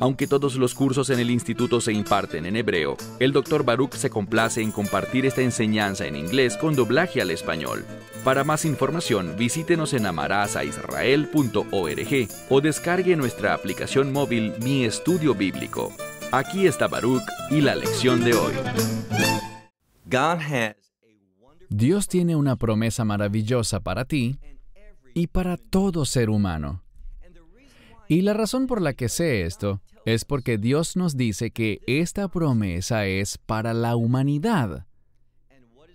Aunque todos los cursos en el instituto se imparten en hebreo, el Dr. Baruch se complace en compartir esta enseñanza en inglés con doblaje al español. Para más información, visítenos en amarazaisrael.org o descargue nuestra aplicación móvil Mi Estudio Bíblico. Aquí está Baruch y la lección de hoy. Dios tiene una promesa maravillosa para ti y para todo ser humano. Y la razón por la que sé esto es porque Dios nos dice que esta promesa es para la humanidad.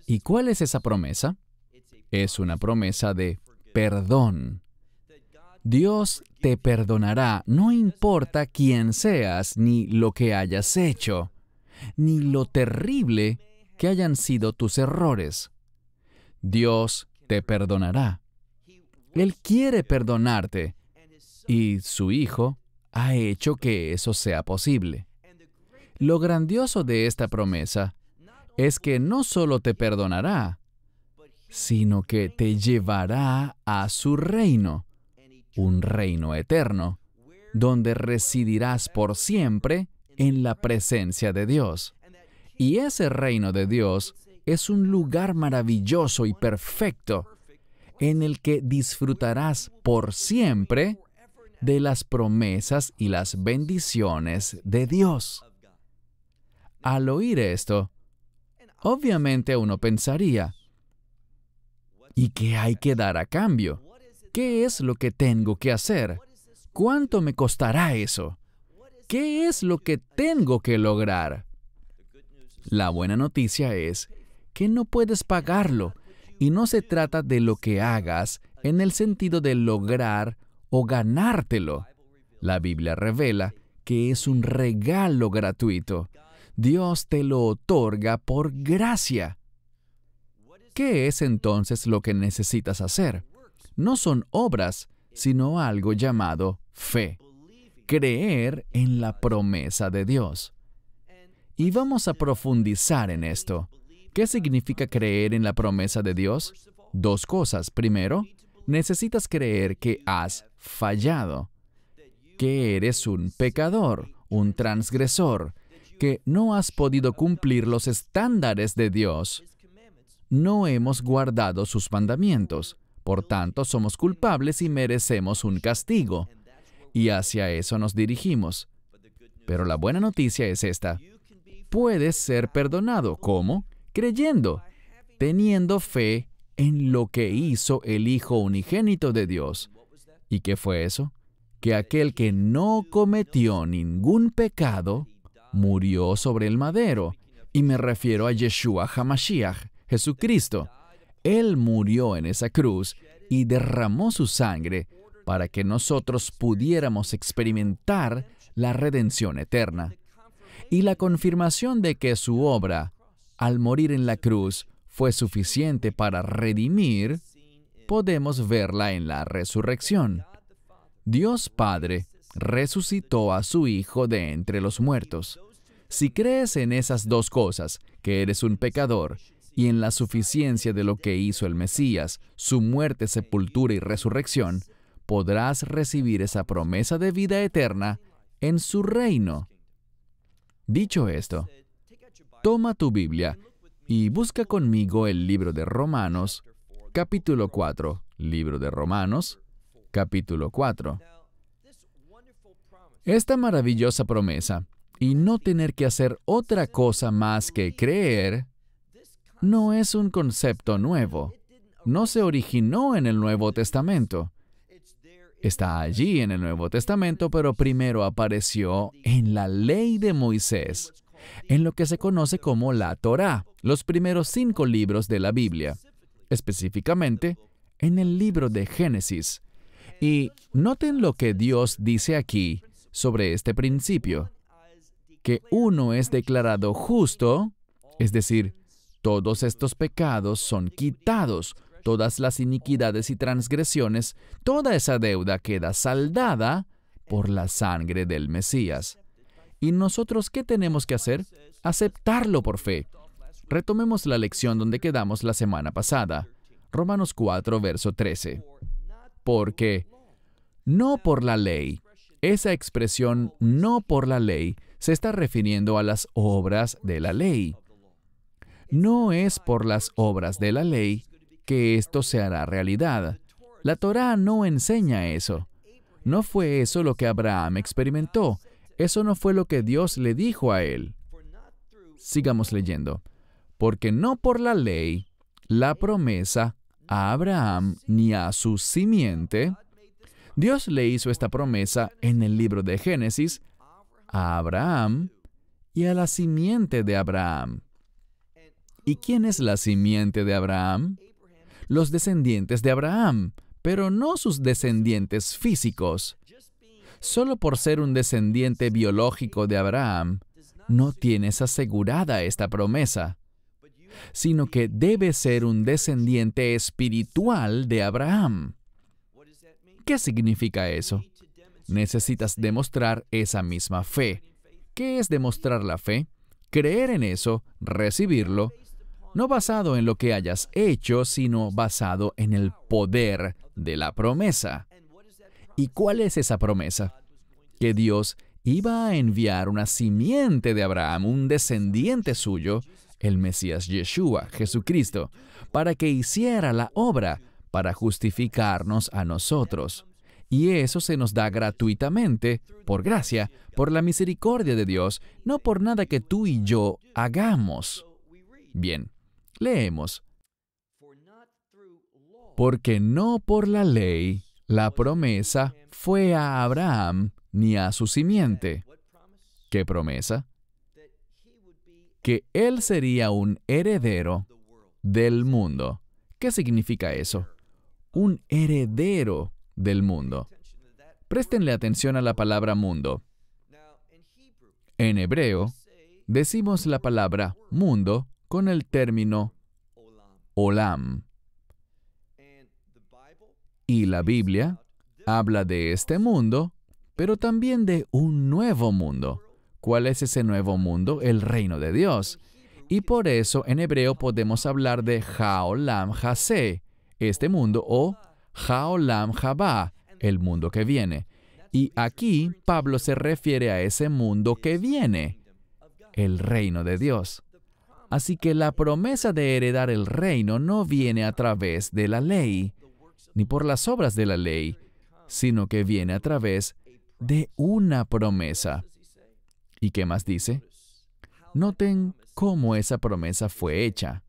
¿Y cuál es esa promesa? Es una promesa de perdón. Dios te perdonará, no importa quién seas, ni lo que hayas hecho, ni lo terrible que hayan sido tus errores. Dios te perdonará. Él quiere perdonarte y su Hijo ha hecho que eso sea posible. Lo grandioso de esta promesa es que no solo te perdonará, sino que te llevará a su reino, un reino eterno, donde residirás por siempre en la presencia de Dios. Y ese reino de Dios es un lugar maravilloso y perfecto en el que disfrutarás por siempre de las promesas y las bendiciones de Dios. Al oír esto, obviamente uno pensaría, ¿y qué hay que dar a cambio? ¿Qué es lo que tengo que hacer? ¿Cuánto me costará eso? ¿Qué es lo que tengo que lograr? La buena noticia es que no puedes pagarlo y no se trata de lo que hagas en el sentido de lograr o ganártelo. La Biblia revela que es un regalo gratuito. Dios te lo otorga por gracia. ¿Qué es entonces lo que necesitas hacer? No son obras, sino algo llamado fe. Creer en la promesa de Dios. Y vamos a profundizar en esto. ¿Qué significa creer en la promesa de Dios? Dos cosas. Primero, necesitas creer que has fallado, que eres un pecador, un transgresor, que no has podido cumplir los estándares de Dios. No hemos guardado sus mandamientos, por tanto somos culpables y merecemos un castigo. Y hacia eso nos dirigimos. Pero la buena noticia es esta. Puedes ser perdonado. ¿Cómo? Creyendo, teniendo fe en lo que hizo el Hijo unigénito de Dios. ¿Y qué fue eso? Que aquel que no cometió ningún pecado murió sobre el madero. Y me refiero a Yeshua Hamashiach, Jesucristo. Él murió en esa cruz y derramó su sangre para que nosotros pudiéramos experimentar la redención eterna. Y la confirmación de que su obra, al morir en la cruz, fue suficiente para redimir, podemos verla en la resurrección. Dios Padre resucitó a su Hijo de entre los muertos. Si crees en esas dos cosas, que eres un pecador, y en la suficiencia de lo que hizo el Mesías, su muerte, sepultura y resurrección, podrás recibir esa promesa de vida eterna en su reino. Dicho esto, toma tu Biblia y busca conmigo el libro de Romanos, capítulo 4, libro de Romanos, capítulo 4. Esta maravillosa promesa y no tener que hacer otra cosa más que creer no es un concepto nuevo. No se originó en el Nuevo Testamento. Está allí en el Nuevo Testamento, pero primero apareció en la ley de Moisés en lo que se conoce como la Torá, los primeros cinco libros de la Biblia, específicamente en el libro de Génesis. Y noten lo que Dios dice aquí sobre este principio, que uno es declarado justo, es decir, todos estos pecados son quitados, todas las iniquidades y transgresiones, toda esa deuda queda saldada por la sangre del Mesías. ¿Y nosotros qué tenemos que hacer? Aceptarlo por fe. Retomemos la lección donde quedamos la semana pasada. Romanos 4, verso 13. Porque no por la ley, esa expresión no por la ley se está refiriendo a las obras de la ley. No es por las obras de la ley que esto se hará realidad. La Torá no enseña eso. No fue eso lo que Abraham experimentó. Eso no fue lo que Dios le dijo a él. Sigamos leyendo. Porque no por la ley, la promesa a Abraham ni a su simiente, Dios le hizo esta promesa en el libro de Génesis a Abraham y a la simiente de Abraham. ¿Y quién es la simiente de Abraham? Los descendientes de Abraham, pero no sus descendientes físicos solo por ser un descendiente biológico de Abraham, no tienes asegurada esta promesa, sino que debes ser un descendiente espiritual de Abraham. ¿Qué significa eso? Necesitas demostrar esa misma fe. ¿Qué es demostrar la fe? Creer en eso, recibirlo, no basado en lo que hayas hecho, sino basado en el poder de la promesa. ¿Y cuál es esa promesa? Que Dios iba a enviar una simiente de Abraham, un descendiente suyo, el Mesías Yeshua, Jesucristo, para que hiciera la obra para justificarnos a nosotros. Y eso se nos da gratuitamente, por gracia, por la misericordia de Dios, no por nada que tú y yo hagamos. Bien, leemos. Porque no por la ley la promesa fue a Abraham ni a su simiente. ¿Qué promesa? Que él sería un heredero del mundo. ¿Qué significa eso? Un heredero del mundo. Préstenle atención a la palabra mundo. En hebreo, decimos la palabra mundo con el término olam. Y la Biblia habla de este mundo, pero también de un nuevo mundo. ¿Cuál es ese nuevo mundo? El reino de Dios. Y por eso en hebreo podemos hablar de Haolam Hase, este mundo, o Haolam Haba, el mundo que viene. Y aquí Pablo se refiere a ese mundo que viene, el reino de Dios. Así que la promesa de heredar el reino no viene a través de la ley, ni por las obras de la ley, sino que viene a través de una promesa. ¿Y qué más dice? Noten cómo esa promesa fue hecha,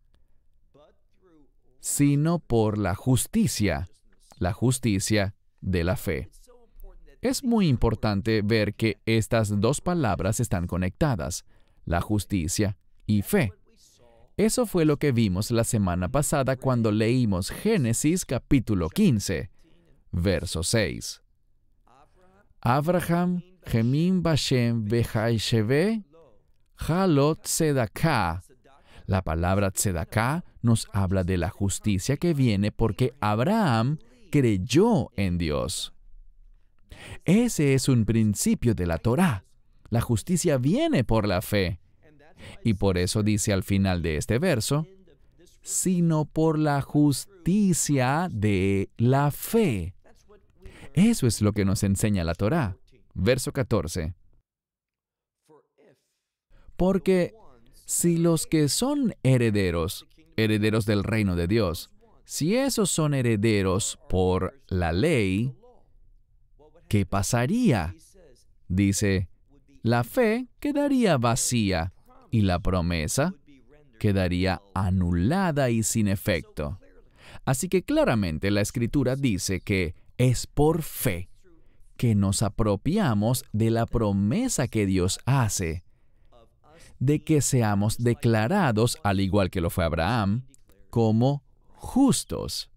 sino por la justicia, la justicia de la fe. Es muy importante ver que estas dos palabras están conectadas, la justicia y fe. Eso fue lo que vimos la semana pasada cuando leímos Génesis capítulo 15, verso 6. Abraham gemim bashem halot tzedakah. La palabra tzedakah nos habla de la justicia que viene porque Abraham creyó en Dios. Ese es un principio de la Torá. La justicia viene por la fe. Y por eso dice al final de este verso, sino por la justicia de la fe. Eso es lo que nos enseña la Torá. Verso 14. Porque si los que son herederos, herederos del reino de Dios, si esos son herederos por la ley, ¿qué pasaría? Dice, la fe quedaría vacía y la promesa quedaría anulada y sin efecto. Así que claramente la escritura dice que es por fe que nos apropiamos de la promesa que Dios hace, de que seamos declarados, al igual que lo fue Abraham, como justos.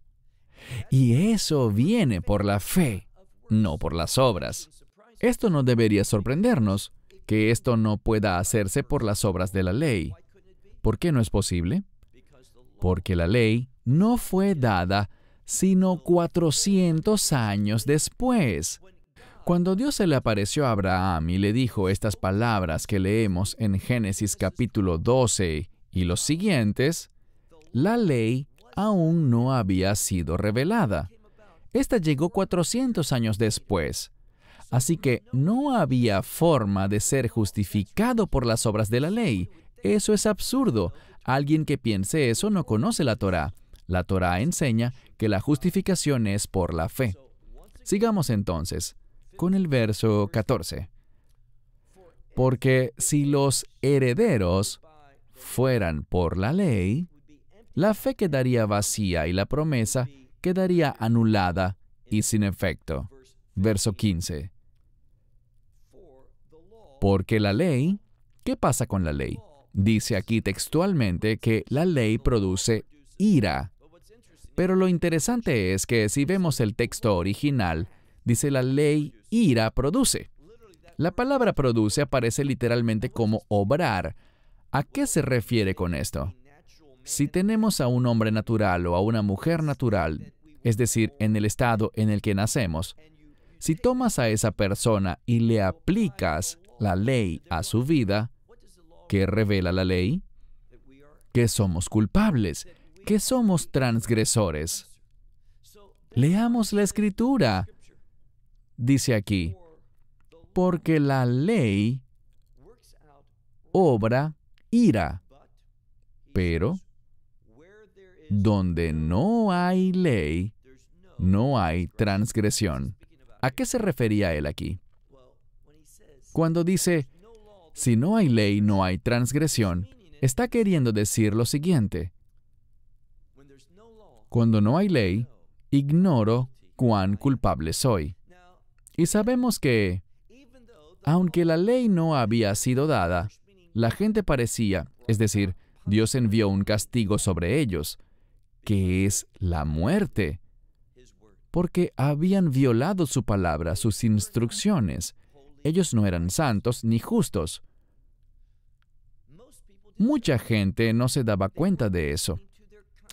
Y eso viene por la fe, no por las obras. Esto no debería sorprendernos, que esto no pueda hacerse por las obras de la ley. ¿Por qué no es posible? Porque la ley no fue dada sino 400 años después. Cuando Dios se le apareció a Abraham y le dijo estas palabras que leemos en Génesis capítulo 12 y los siguientes, la ley aún no había sido revelada. Esta llegó 400 años después. Así que no había forma de ser justificado por las obras de la ley. Eso es absurdo. Alguien que piense eso no conoce la Torá. La Torá enseña que la justificación es por la fe. Sigamos entonces con el verso 14. Porque si los herederos fueran por la ley, la fe quedaría vacía y la promesa quedaría anulada y sin efecto. Verso 15. Porque la ley, ¿qué pasa con la ley? Dice aquí textualmente que la ley produce ira. Pero lo interesante es que si vemos el texto original, dice la ley ira produce. La palabra produce aparece literalmente como obrar. ¿A qué se refiere con esto? Si tenemos a un hombre natural o a una mujer natural, es decir, en el estado en el que nacemos, si tomas a esa persona y le aplicas la ley a su vida, ¿qué revela la ley? Que somos culpables, que somos transgresores. Leamos la escritura. Dice aquí, porque la ley obra ira, pero donde no hay ley, no hay transgresión. ¿A qué se refería él aquí? Cuando dice, si no hay ley, no hay transgresión, está queriendo decir lo siguiente. Cuando no hay ley, ignoro cuán culpable soy. Y sabemos que, aunque la ley no había sido dada, la gente parecía, es decir, Dios envió un castigo sobre ellos, que es la muerte, porque habían violado su palabra, sus instrucciones, ellos no eran santos ni justos. Mucha gente no se daba cuenta de eso.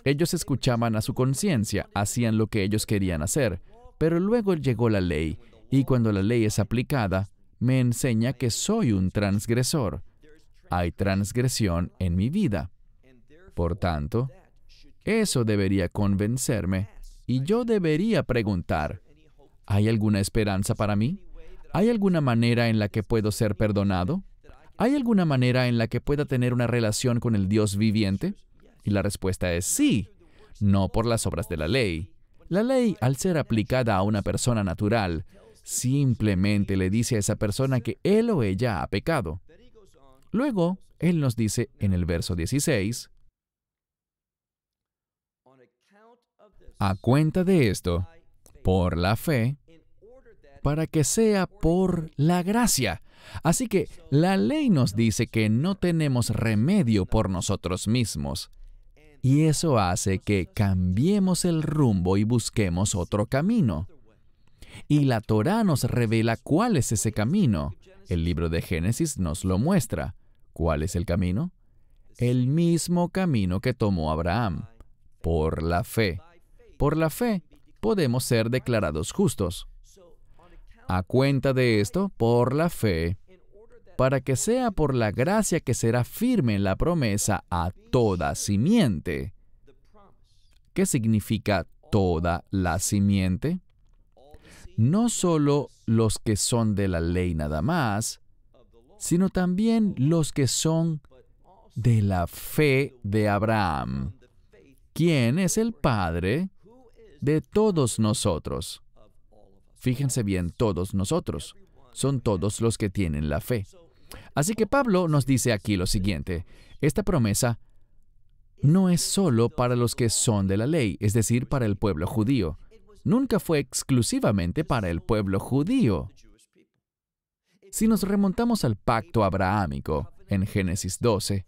Ellos escuchaban a su conciencia, hacían lo que ellos querían hacer, pero luego llegó la ley, y cuando la ley es aplicada, me enseña que soy un transgresor. Hay transgresión en mi vida. Por tanto, eso debería convencerme y yo debería preguntar, ¿hay alguna esperanza para mí? ¿Hay alguna manera en la que puedo ser perdonado? ¿Hay alguna manera en la que pueda tener una relación con el Dios viviente? Y la respuesta es sí, no por las obras de la ley. La ley, al ser aplicada a una persona natural, simplemente le dice a esa persona que él o ella ha pecado. Luego, él nos dice en el verso 16, a cuenta de esto, por la fe, para que sea por la gracia. Así que la ley nos dice que no tenemos remedio por nosotros mismos. Y eso hace que cambiemos el rumbo y busquemos otro camino. Y la Torá nos revela cuál es ese camino. El libro de Génesis nos lo muestra. ¿Cuál es el camino? El mismo camino que tomó Abraham, por la fe. Por la fe podemos ser declarados justos a cuenta de esto por la fe, para que sea por la gracia que será firme la promesa a toda simiente. ¿Qué significa toda la simiente? No solo los que son de la ley nada más, sino también los que son de la fe de Abraham, quien es el Padre de todos nosotros. Fíjense bien, todos nosotros. Son todos los que tienen la fe. Así que Pablo nos dice aquí lo siguiente. Esta promesa no es solo para los que son de la ley, es decir, para el pueblo judío. Nunca fue exclusivamente para el pueblo judío. Si nos remontamos al pacto abrahámico en Génesis 12,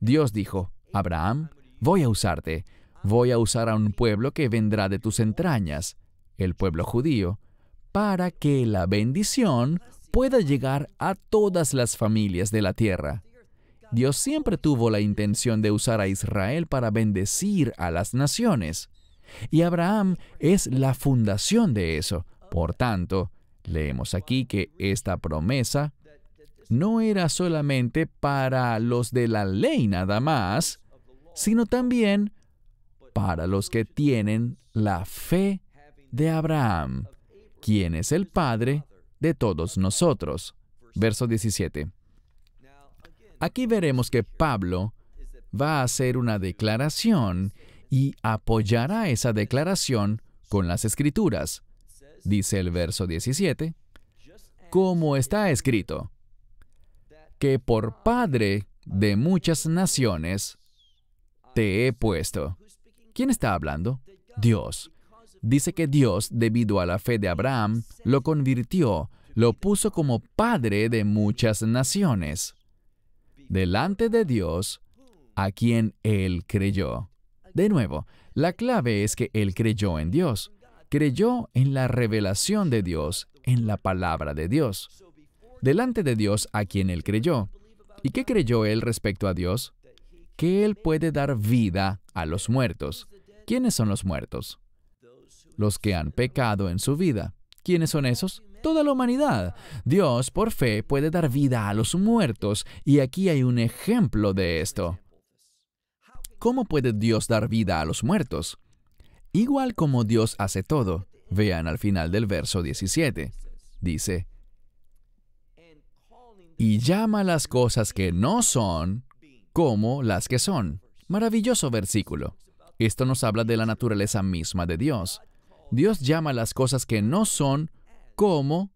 Dios dijo, Abraham, voy a usarte, voy a usar a un pueblo que vendrá de tus entrañas, el pueblo judío, para que la bendición pueda llegar a todas las familias de la tierra. Dios siempre tuvo la intención de usar a Israel para bendecir a las naciones, y Abraham es la fundación de eso. Por tanto, leemos aquí que esta promesa no era solamente para los de la ley nada más, sino también para los que tienen la fe de Abraham quien es el Padre de todos nosotros. Verso 17. Aquí veremos que Pablo va a hacer una declaración y apoyará esa declaración con las escrituras. Dice el verso 17, como está escrito, que por Padre de muchas naciones te he puesto. ¿Quién está hablando? Dios dice que Dios, debido a la fe de Abraham, lo convirtió, lo puso como padre de muchas naciones, delante de Dios, a quien él creyó. De nuevo, la clave es que él creyó en Dios, creyó en la revelación de Dios, en la palabra de Dios, delante de Dios a quien él creyó. ¿Y qué creyó él respecto a Dios? Que él puede dar vida a los muertos. ¿Quiénes son los muertos? los que han pecado en su vida. ¿Quiénes son esos? Toda la humanidad. Dios, por fe, puede dar vida a los muertos, y aquí hay un ejemplo de esto. ¿Cómo puede Dios dar vida a los muertos? Igual como Dios hace todo. Vean al final del verso 17. Dice, y llama las cosas que no son como las que son. Maravilloso versículo. Esto nos habla de la naturaleza misma de Dios. Dios llama las cosas que no son como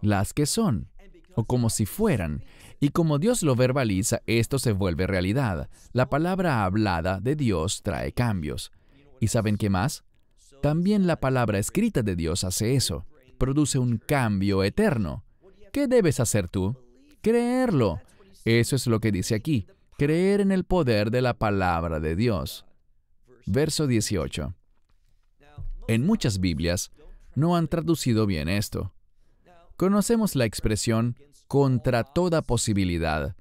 las que son, o como si fueran. Y como Dios lo verbaliza, esto se vuelve realidad. La palabra hablada de Dios trae cambios. ¿Y saben qué más? También la palabra escrita de Dios hace eso. Produce un cambio eterno. ¿Qué debes hacer tú? Creerlo. Eso es lo que dice aquí. Creer en el poder de la palabra de Dios. Verso 18 en muchas Biblias no han traducido bien esto. Conocemos la expresión contra toda posibilidad,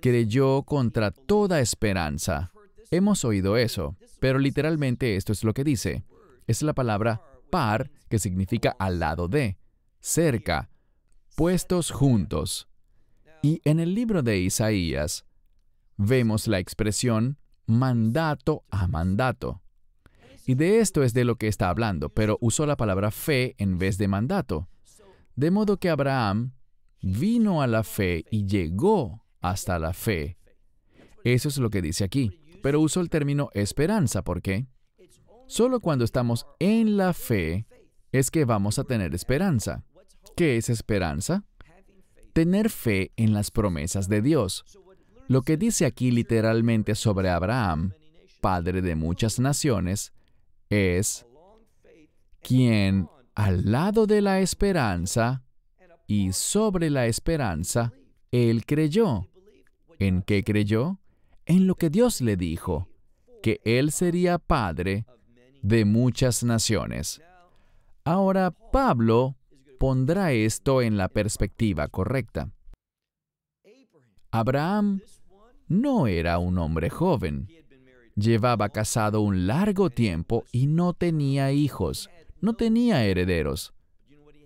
creyó contra toda esperanza. Hemos oído eso, pero literalmente esto es lo que dice. Es la palabra par, que significa al lado de, cerca, puestos juntos. Y en el libro de Isaías vemos la expresión mandato a mandato. Y de esto es de lo que está hablando, pero usó la palabra fe en vez de mandato. De modo que Abraham vino a la fe y llegó hasta la fe. Eso es lo que dice aquí. Pero usó el término esperanza, ¿por qué? Solo cuando estamos en la fe es que vamos a tener esperanza. ¿Qué es esperanza? Tener fe en las promesas de Dios. Lo que dice aquí literalmente sobre Abraham, padre de muchas naciones, es quien al lado de la esperanza y sobre la esperanza, él creyó. ¿En qué creyó? En lo que Dios le dijo, que él sería padre de muchas naciones. Ahora Pablo pondrá esto en la perspectiva correcta. Abraham no era un hombre joven, Llevaba casado un largo tiempo y no tenía hijos, no tenía herederos.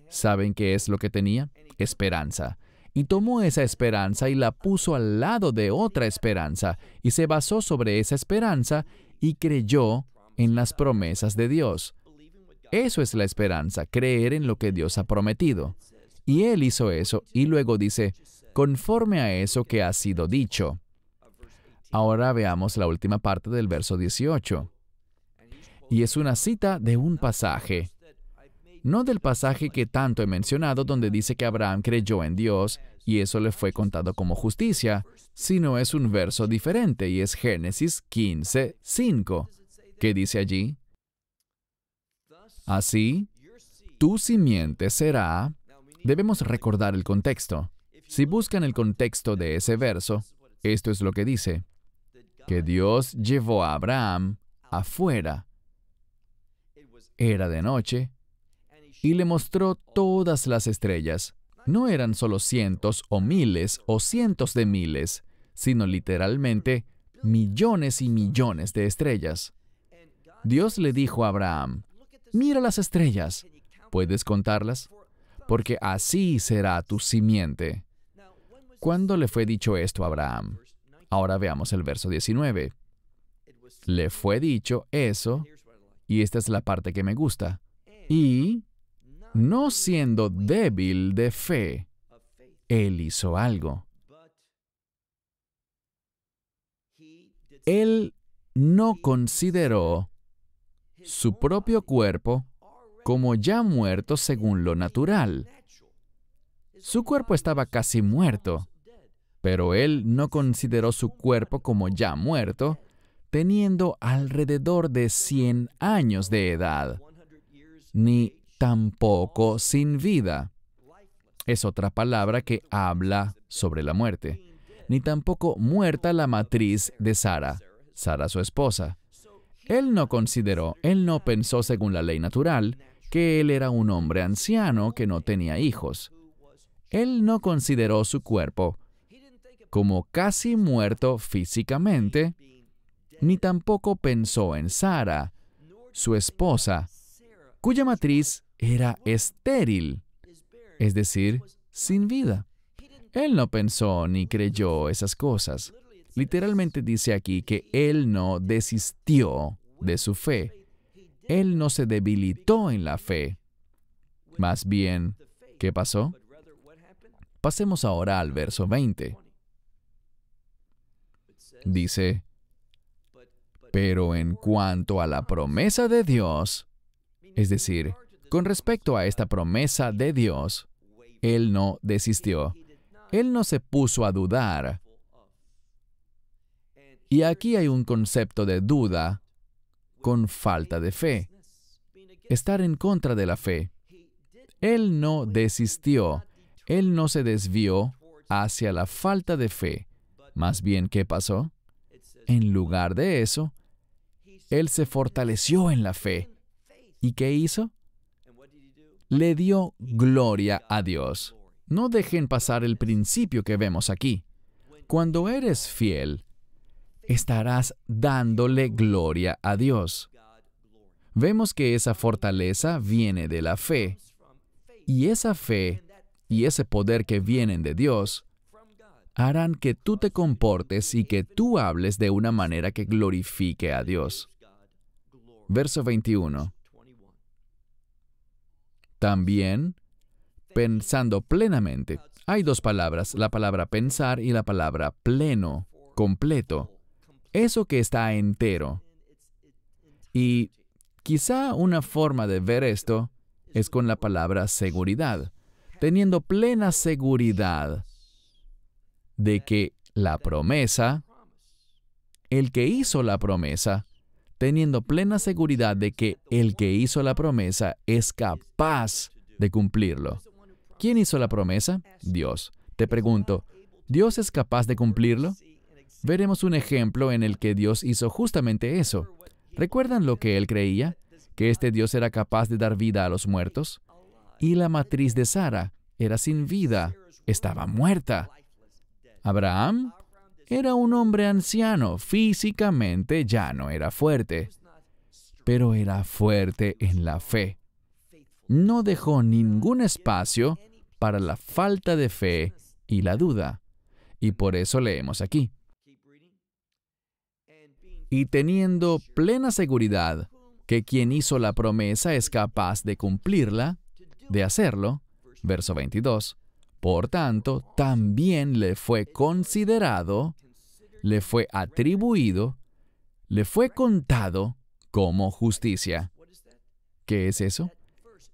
¿Saben qué es lo que tenía? Esperanza. Y tomó esa esperanza y la puso al lado de otra esperanza, y se basó sobre esa esperanza y creyó en las promesas de Dios. Eso es la esperanza, creer en lo que Dios ha prometido. Y él hizo eso y luego dice, conforme a eso que ha sido dicho. Ahora veamos la última parte del verso 18. Y es una cita de un pasaje. No del pasaje que tanto he mencionado donde dice que Abraham creyó en Dios y eso le fue contado como justicia, sino es un verso diferente y es Génesis 15, 5, que dice allí, Así, tu simiente será... Debemos recordar el contexto. Si buscan el contexto de ese verso, esto es lo que dice que Dios llevó a Abraham afuera. Era de noche y le mostró todas las estrellas. No eran solo cientos o miles o cientos de miles, sino literalmente millones y millones de estrellas. Dios le dijo a Abraham, mira las estrellas, ¿puedes contarlas? Porque así será tu simiente. ¿Cuándo le fue dicho esto a Abraham? Ahora veamos el verso 19. Le fue dicho eso, y esta es la parte que me gusta, y no siendo débil de fe, él hizo algo. Él no consideró su propio cuerpo como ya muerto según lo natural. Su cuerpo estaba casi muerto pero él no consideró su cuerpo como ya muerto, teniendo alrededor de 100 años de edad, ni tampoco sin vida. Es otra palabra que habla sobre la muerte. Ni tampoco muerta la matriz de Sara, Sara su esposa. Él no consideró, él no pensó según la ley natural, que él era un hombre anciano que no tenía hijos. Él no consideró su cuerpo como casi muerto físicamente, ni tampoco pensó en Sara, su esposa, cuya matriz era estéril, es decir, sin vida. Él no pensó ni creyó esas cosas. Literalmente dice aquí que él no desistió de su fe. Él no se debilitó en la fe. Más bien, ¿qué pasó? Pasemos ahora al verso 20. Dice, pero en cuanto a la promesa de Dios, es decir, con respecto a esta promesa de Dios, Él no desistió. Él no se puso a dudar. Y aquí hay un concepto de duda con falta de fe. Estar en contra de la fe. Él no desistió. Él no se desvió hacia la falta de fe. Más bien, ¿qué pasó? En lugar de eso, él se fortaleció en la fe. ¿Y qué hizo? Le dio gloria a Dios. No dejen pasar el principio que vemos aquí. Cuando eres fiel, estarás dándole gloria a Dios. Vemos que esa fortaleza viene de la fe. Y esa fe y ese poder que vienen de Dios harán que tú te comportes y que tú hables de una manera que glorifique a Dios. Verso 21. También, pensando plenamente. Hay dos palabras, la palabra pensar y la palabra pleno, completo. Eso que está entero. Y quizá una forma de ver esto es con la palabra seguridad. Teniendo plena seguridad de que la promesa, el que hizo la promesa, teniendo plena seguridad de que el que hizo la promesa es capaz de cumplirlo. ¿Quién hizo la promesa? Dios. Te pregunto, ¿Dios es capaz de cumplirlo? Veremos un ejemplo en el que Dios hizo justamente eso. ¿Recuerdan lo que él creía? ¿Que este Dios era capaz de dar vida a los muertos? Y la matriz de Sara era sin vida, estaba muerta. Abraham era un hombre anciano, físicamente ya no era fuerte, pero era fuerte en la fe. No dejó ningún espacio para la falta de fe y la duda. Y por eso leemos aquí. Y teniendo plena seguridad que quien hizo la promesa es capaz de cumplirla, de hacerlo, verso 22, por tanto, también le fue considerado, le fue atribuido, le fue contado como justicia. ¿Qué es eso?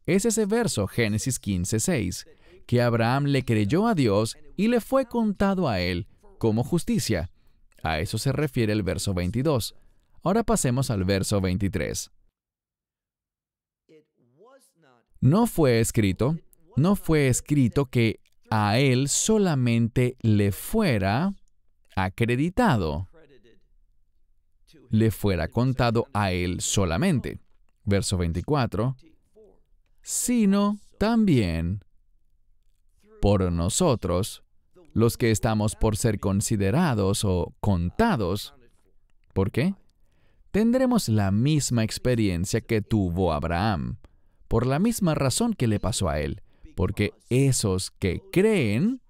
Es ese verso, Génesis 6, que Abraham le creyó a Dios y le fue contado a él como justicia. A eso se refiere el verso 22. Ahora pasemos al verso 23. No fue escrito, no fue escrito que a él solamente le fuera acreditado, le fuera contado a él solamente. Verso 24, sino también por nosotros, los que estamos por ser considerados o contados. ¿Por qué? Tendremos la misma experiencia que tuvo Abraham, por la misma razón que le pasó a él porque esos que creen,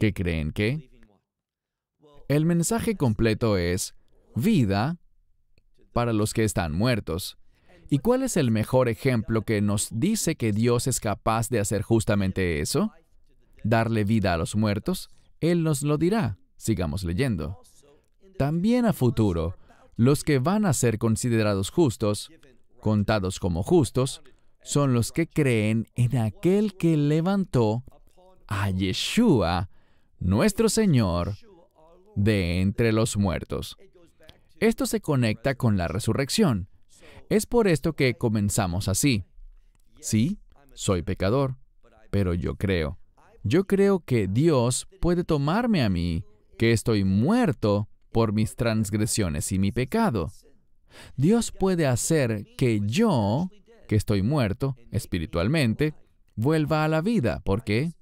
que creen que el mensaje completo es vida para los que están muertos. ¿Y cuál es el mejor ejemplo que nos dice que Dios es capaz de hacer justamente eso? Darle vida a los muertos. Él nos lo dirá. Sigamos leyendo. También a futuro, los que van a ser considerados justos, contados como justos, son los que creen en aquel que levantó a Yeshua, nuestro Señor, de entre los muertos. Esto se conecta con la resurrección. Es por esto que comenzamos así. Sí, soy pecador, pero yo creo. Yo creo que Dios puede tomarme a mí, que estoy muerto por mis transgresiones y mi pecado. Dios puede hacer que yo que estoy muerto espiritualmente, vuelva a la vida, porque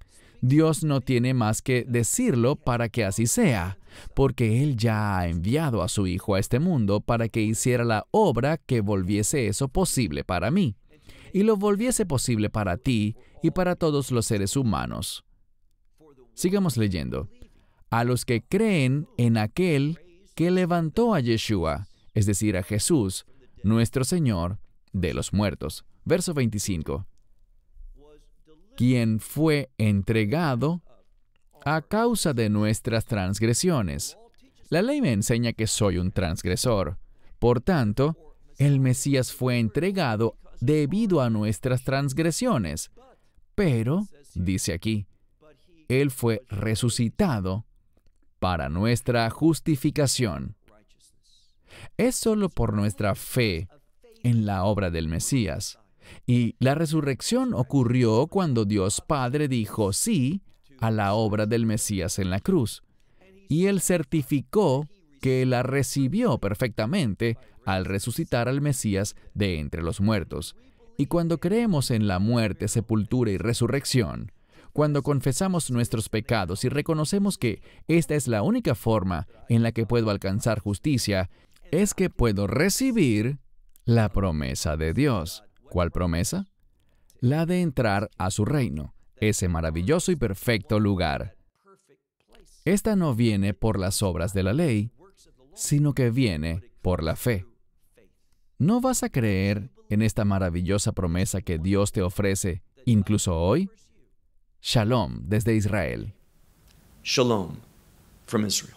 Dios no tiene más que decirlo para que así sea, porque Él ya ha enviado a su Hijo a este mundo para que hiciera la obra que volviese eso posible para mí, y lo volviese posible para ti y para todos los seres humanos. Sigamos leyendo. A los que creen en aquel que levantó a Yeshua, es decir, a Jesús, nuestro Señor, de los muertos. Verso 25. Quien fue entregado a causa de nuestras transgresiones. La ley me enseña que soy un transgresor. Por tanto, el Mesías fue entregado debido a nuestras transgresiones. Pero, dice aquí, Él fue resucitado para nuestra justificación. Es solo por nuestra fe en la obra del Mesías. Y la resurrección ocurrió cuando Dios Padre dijo sí a la obra del Mesías en la cruz. Y él certificó que la recibió perfectamente al resucitar al Mesías de entre los muertos. Y cuando creemos en la muerte, sepultura y resurrección, cuando confesamos nuestros pecados y reconocemos que esta es la única forma en la que puedo alcanzar justicia, es que puedo recibir la promesa de Dios. ¿Cuál promesa? La de entrar a su reino, ese maravilloso y perfecto lugar. Esta no viene por las obras de la ley, sino que viene por la fe. ¿No vas a creer en esta maravillosa promesa que Dios te ofrece incluso hoy? Shalom desde Israel. Shalom from Israel.